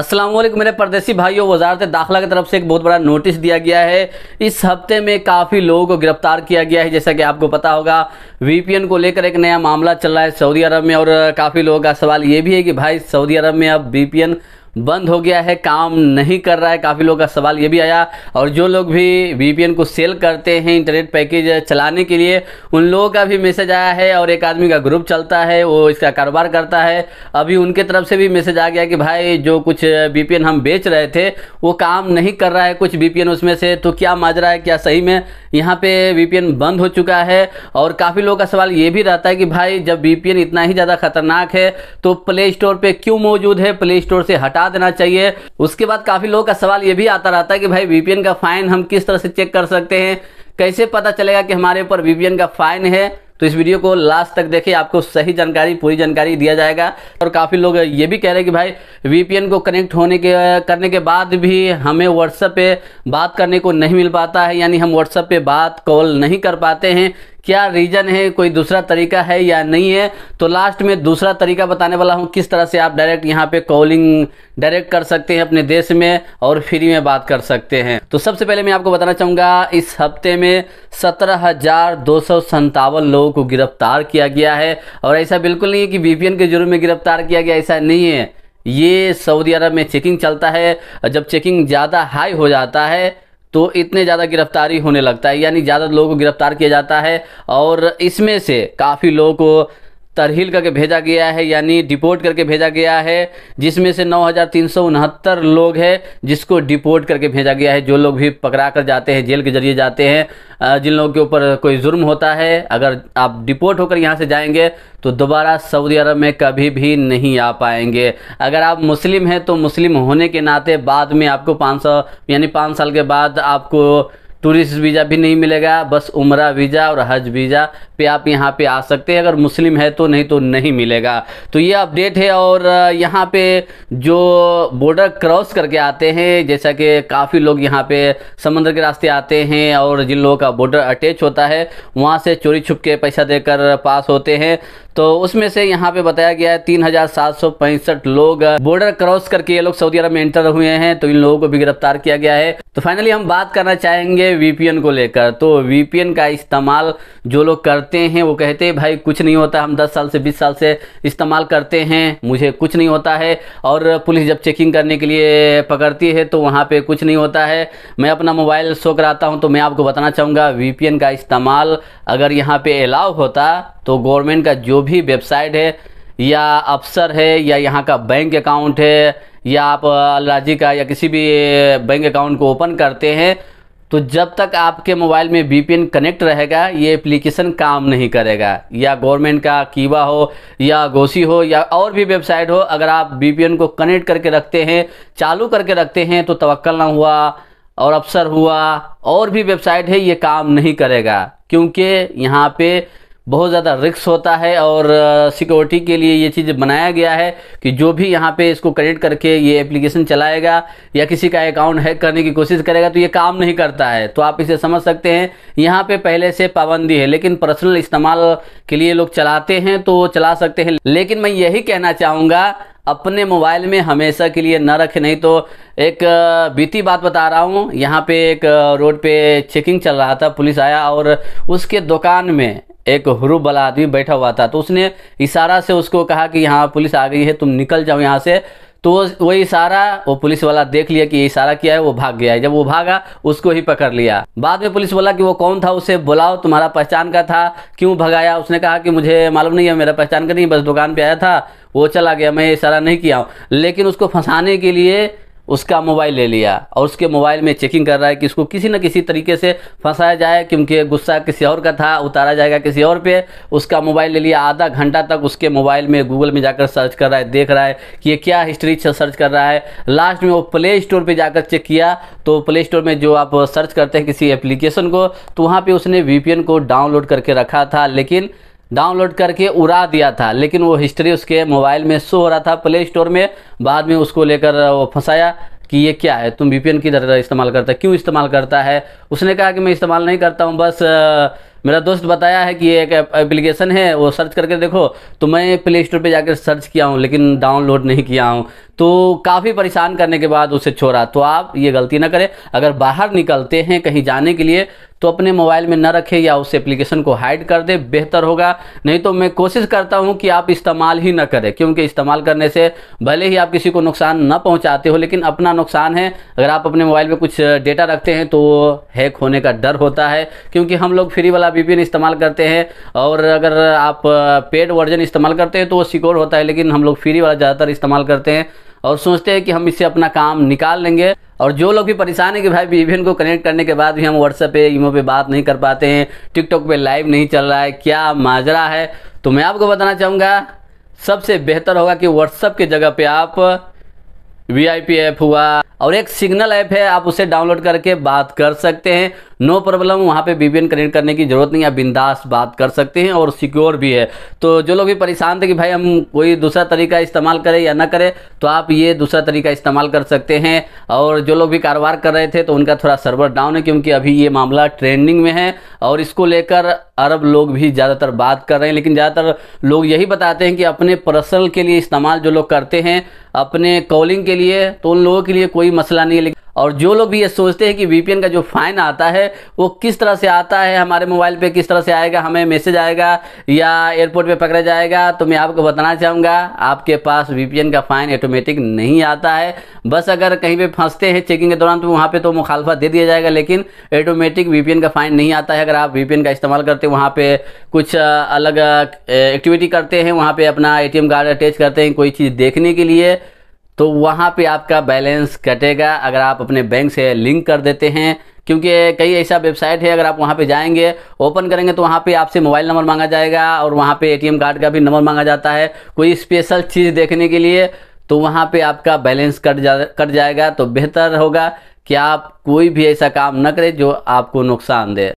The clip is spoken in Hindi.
असलम मेरे परदेसी भाइयों वजारत दाखिला की तरफ से एक बहुत बड़ा नोटिस दिया गया है इस हफ्ते में काफ़ी लोगों को गिरफ्तार किया गया है जैसा कि आपको पता होगा वीपीएन को लेकर एक नया मामला चल रहा है सऊदी अरब में और काफ़ी लोगों का सवाल ये भी है कि भाई सऊदी अरब में अब वीपीएन बंद हो गया है काम नहीं कर रहा है काफ़ी लोगों का सवाल ये भी आया और जो लोग भी वीपीएन को सेल करते हैं इंटरनेट पैकेज चलाने के लिए उन लोगों का भी मैसेज आया है और एक आदमी का ग्रुप चलता है वो इसका कारोबार करता है अभी उनके तरफ से भी मैसेज आ गया कि भाई जो कुछ वीपीएन हम बेच रहे थे वो काम नहीं कर रहा है कुछ वीपीएन उसमें से तो क्या माजरा है क्या सही में यहाँ पे वी बंद हो चुका है और काफ़ी लोगों का सवाल ये भी रहता है कि भाई जब वीपीएन इतना ही ज़्यादा खतरनाक है तो प्ले स्टोर पर क्यों मौजूद है प्ले स्टोर से हटा हटा देना चाहिए उसके बाद काफ़ी लोगों का सवाल ये भी आता रहता है कि भाई वीपीएन का फ़ाइन हम किस तरह से चेक कर सकते हैं कैसे पता चलेगा कि हमारे ऊपर वीपीएन का फ़ाइन है तो इस वीडियो को लास्ट तक देखिए आपको सही जानकारी पूरी जानकारी दिया जाएगा और काफ़ी लोग ये भी कह रहे हैं कि भाई वीपीएन को कनेक्ट होने के करने के बाद भी हमें व्हाट्सएप पे बात करने को नहीं मिल पाता है यानी हम व्हाट्सएप पे बात कॉल नहीं कर पाते हैं क्या रीजन है कोई दूसरा तरीका है या नहीं है तो लास्ट में दूसरा तरीका बताने वाला हूँ किस तरह से आप डायरेक्ट यहाँ पे कॉलिंग डायरेक्ट कर सकते हैं अपने देश में और फ्री में बात कर सकते हैं तो सबसे पहले मैं आपको बताना चाहूंगा इस हफ्ते में सत्रह लोगों को गिरफ्तार किया गया है और ऐसा बिल्कुल नहीं है कि बीपीएन के जुर्म में गिरफ्तार किया गया ऐसा नहीं है ये सऊदी अरब में चेकिंग चलता है जब चेकिंग ज़्यादा हाई हो जाता है तो इतने ज़्यादा गिरफ्तारी होने लगता है यानी ज़्यादा लोगों को गिरफ्तार किया जाता है और इसमें से काफ़ी लोगों को तरहील करके भेजा गया है यानी डिपोर्ट करके भेजा गया है जिसमें से नौ लोग हैं जिसको डिपोर्ट करके भेजा गया है जो लोग भी पकड़ा कर जाते हैं जेल के जरिए जाते हैं जिन लोगों के ऊपर कोई जुर्म होता है अगर आप डिपोर्ट होकर यहाँ से जाएंगे तो दोबारा सऊदी अरब में कभी भी नहीं आ पाएंगे अगर आप मुस्लिम हैं तो मुस्लिम होने के नाते बाद में आपको पाँच यानी पाँच साल के बाद आपको टूरिस्ट वीज़ा भी नहीं मिलेगा बस उमरा वीज़ा और हज वीज़ा पे आप यहाँ पे आ सकते हैं अगर मुस्लिम है तो नहीं तो नहीं मिलेगा तो ये अपडेट है और यहाँ पे जो बॉर्डर क्रॉस करके आते हैं जैसा कि काफ़ी लोग यहाँ पे समंदर के रास्ते आते हैं और जिन लोगों का बॉर्डर अटैच होता है वहाँ से चोरी छुप के पैसा देकर पास होते हैं तो उसमें से यहाँ पे बताया गया है तीन लोग बॉर्डर क्रॉस करके ये लोग सऊदी अरब में एंटर हुए हैं तो इन लोगों को भी गिरफ्तार किया गया है तो फाइनली हम बात करना चाहेंगे वीपीएन को लेकर तो वीपीएन का इस्तेमाल जो लोग करते हैं वो कहते हैं भाई कुछ नहीं होता हम 10 साल से 20 साल से इस्तेमाल करते हैं मुझे कुछ नहीं होता है और पुलिस जब चेकिंग करने के लिए पकड़ती है तो वहाँ पे कुछ नहीं होता है मैं अपना मोबाइल शो कराता हूँ तो मैं आपको बताना चाहूँगा वी का इस्तेमाल अगर यहाँ पर अलाव होता तो गवर्नमेंट का जो भी वेबसाइट है या अफसर है या यहाँ का बैंक अकाउंट है या आप अलराजी का या किसी भी बैंक अकाउंट को ओपन करते हैं तो जब तक आपके मोबाइल में वी कनेक्ट रहेगा ये एप्लीकेशन काम नहीं करेगा या गवर्नमेंट का कीवा हो या गोसी हो या और भी वेबसाइट हो अगर आप वी को कनेक्ट करके रखते हैं चालू करके रखते हैं तो तवक्ल ना हुआ और अफसर हुआ और भी वेबसाइट है ये काम नहीं करेगा क्योंकि यहाँ पे बहुत ज़्यादा रिक्स होता है और सिक्योरिटी के लिए ये चीज़ बनाया गया है कि जो भी यहाँ पे इसको कनेक्ट करके ये एप्लीकेशन चलाएगा या किसी का अकाउंट हैक करने की कोशिश करेगा तो ये काम नहीं करता है तो आप इसे समझ सकते हैं यहाँ पे पहले से पाबंदी है लेकिन पर्सनल इस्तेमाल के लिए लोग चलाते हैं तो चला सकते हैं लेकिन मैं यही कहना चाहूँगा अपने मोबाइल में हमेशा के लिए न रखें नहीं तो एक बीती बात बता रहा हूँ यहाँ पे एक रोड पे चेकिंग चल रहा था पुलिस आया और उसके दुकान में एक हरूप वाला आदमी बैठा हुआ था तो उसने इशारा से उसको कहा कि यहाँ पुलिस आ गई है तुम निकल जाओ यहाँ से तो वो इशारा वो पुलिस वाला देख लिया कि ये इशारा किया है वो भाग गया है जब वो भागा उसको ही पकड़ लिया बाद में पुलिस वाला कि वो कौन था उसे बुलाओ तुम्हारा पहचान का था क्यों भगाया उसने कहा कि मुझे मालूम नहीं है मेरा पहचान का नहीं बस दुकान पर आया था वो चला गया मैं इशारा नहीं किया लेकिन उसको फंसाने के लिए उसका मोबाइल ले लिया और उसके मोबाइल में चेकिंग कर रहा है कि इसको किसी न किसी तरीके से फंसाया जाए क्योंकि गुस्सा किसी और का था उतारा जाएगा किसी और पे उसका मोबाइल ले लिया आधा घंटा तक उसके मोबाइल में गूगल में जाकर सर्च कर रहा है देख रहा है कि ये क्या हिस्ट्री सर्च कर रहा है लास्ट में वो प्ले स्टोर पर जाकर चेक किया तो प्ले स्टोर में जो आप सर्च करते हैं किसी एप्लीकेशन को तो वहाँ पर उसने वी को डाउनलोड करके रखा था लेकिन डाउनलोड करके उड़ा दिया था लेकिन वो हिस्ट्री उसके मोबाइल में शो हो रहा था प्ले स्टोर में बाद में उसको लेकर वो फंसाया कि ये क्या है तुम वी की तरह इस्तेमाल करता है क्यों इस्तेमाल करता है उसने कहा कि मैं इस्तेमाल नहीं करता हूँ बस मेरा दोस्त बताया है कि ये एक एप्लीकेशन है वो सर्च करके देखो तो मैं प्ले स्टोर पर जाकर सर्च किया हूँ लेकिन डाउनलोड नहीं किया हूँ तो काफ़ी परेशान करने के बाद उसे छोड़ा तो आप ये गलती ना करें अगर बाहर निकलते हैं कहीं जाने के लिए तो अपने मोबाइल में न रखें या उस एप्लीकेशन को हाइड कर दें बेहतर होगा नहीं तो मैं कोशिश करता हूँ कि आप इस्तेमाल ही ना करें क्योंकि इस्तेमाल करने से भले ही आप किसी को नुकसान न पहुँचाते हो लेकिन अपना नुकसान है अगर आप अपने मोबाइल में कुछ डेटा रखते हैं तो हैक होने का डर होता है क्योंकि हम लोग फ्री वाला वीपीएन इस्तेमाल करते हैं और अगर आप पेड वर्जन इस्तेमाल करते हैं तो वो सिक्योर होता है लेकिन हम लोग फ्री वाला ज़्यादातर इस्तेमाल करते हैं और सोचते हैं कि हम इससे अपना काम निकाल लेंगे और जो लोग भी परेशान है कि भाई इवेंट को कनेक्ट करने के बाद भी हम व्हाट्सएप पे ईमो पे बात नहीं कर पाते हैं टिकटॉक पे लाइव नहीं चल रहा है क्या माजरा है तो मैं आपको बताना चाहूँगा सबसे बेहतर होगा कि व्हाट्सएप के जगह पे आप वी आई पी ऐप हुआ और एक सिग्नल ऐप है आप उसे डाउनलोड करके बात कर सकते हैं नो प्रॉब्लम वहाँ पे बीबीएन कनेक्ट करने की ज़रूरत नहीं आप बिंदास बात कर सकते हैं और सिक्योर भी है तो जो लोग भी परेशान थे कि भाई हम कोई दूसरा तरीका इस्तेमाल करें या ना करें तो आप ये दूसरा तरीका इस्तेमाल कर सकते हैं और जो लोग भी कारोबार कर रहे थे तो उनका थोड़ा सर्वर डाउन है क्योंकि अभी ये मामला ट्रेंडिंग में है और इसको लेकर अरब लोग भी ज़्यादातर बात कर रहे हैं लेकिन ज़्यादातर लोग यही बताते हैं कि अपने पर्सनल के लिए इस्तेमाल जो लोग करते हैं अपने कॉलिंग के लिए तो उन लोगों के लिए कोई मसला नहीं है लेकिन और जो लोग भी ये सोचते हैं कि वीपीएन का जो फाइन आता है वो किस तरह से आता है हमारे मोबाइल पे किस तरह से आएगा हमें मैसेज आएगा या एयरपोर्ट पे पकड़ा जाएगा तो मैं आपको बताना चाहूँगा आपके पास वीपीएन का फाइन ऑटोमेटिक नहीं आता है बस अगर कहीं पे फंसते हैं चेकिंग के दौरान तो वहाँ पर तो मुखालफा दे दिया जाएगा लेकिन ऑटोमेटिक वी का फाइन नहीं आता है अगर आप वी का इस्तेमाल करते हैं वहाँ पर कुछ अलग एक्टिविटी करते हैं वहाँ पर अपना ए कार्ड अटैच करते हैं कोई चीज़ देखने के लिए तो वहाँ पे आपका बैलेंस कटेगा अगर आप अपने बैंक से लिंक कर देते हैं क्योंकि कई ऐसा वेबसाइट है अगर आप वहाँ पे जाएंगे ओपन करेंगे तो वहाँ पे आपसे मोबाइल नंबर मांगा जाएगा और वहाँ पे एटीएम कार्ड का भी नंबर मांगा जाता है कोई स्पेशल चीज़ देखने के लिए तो वहाँ पे आपका बैलेंस कट जा कट जाएगा तो बेहतर होगा कि आप कोई भी ऐसा काम न करें जो आपको नुकसान दे